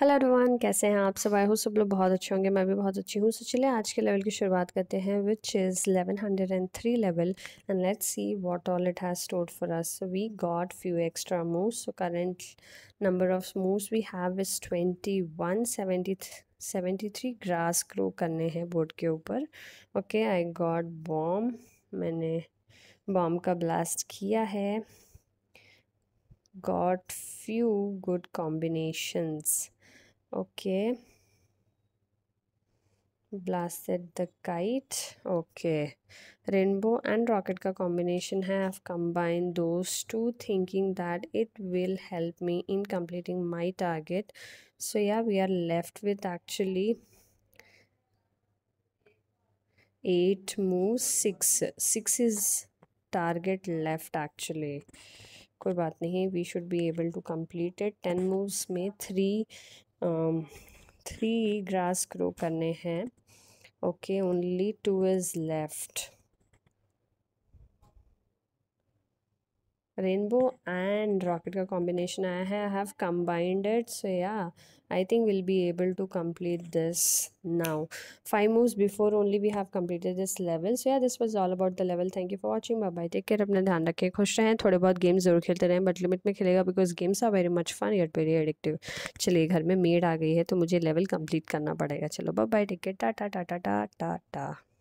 hello everyone कैसे हैं आप सब आए हो सब लोग बहुत अच्छे होंगे मैं भी बहुत अच्छी हूँ सो चलिए आज के लेवल की शुरुआत करते हैं which is hundred and three level and let's see what all it has stored for us we got few extra moves so current number of moves we have is twenty one seventy seventy three grass grow करने हैं board के ऊपर okay I got bomb मैंने bomb का blast किया है got few good combinations okay blasted the kite okay rainbow and rocket ka combination have combined those two thinking that it will help me in completing my target so yeah we are left with actually eight moves six six is target left actually कोई बात नहीं we should be able to complete it ten moves में three three grass grow करने हैं okay only two is left rainbow and rocket का combination आया है I have combined it so yeah I think will be able to complete this now five moves before only we have completed this level so yeah this was all about the level thank you for watching bye bye take care अपना ध्यान रखें खुश रहें थोड़े बहुत games जरूर खेलते रहें बट लिमिट में खेलेगा because games are very much fun yet very addictive चलिए घर में मेड आ गई है तो मुझे लेवल कम्प्लीट करना पड़ेगा चलो bye bye take care tata tata tata Tata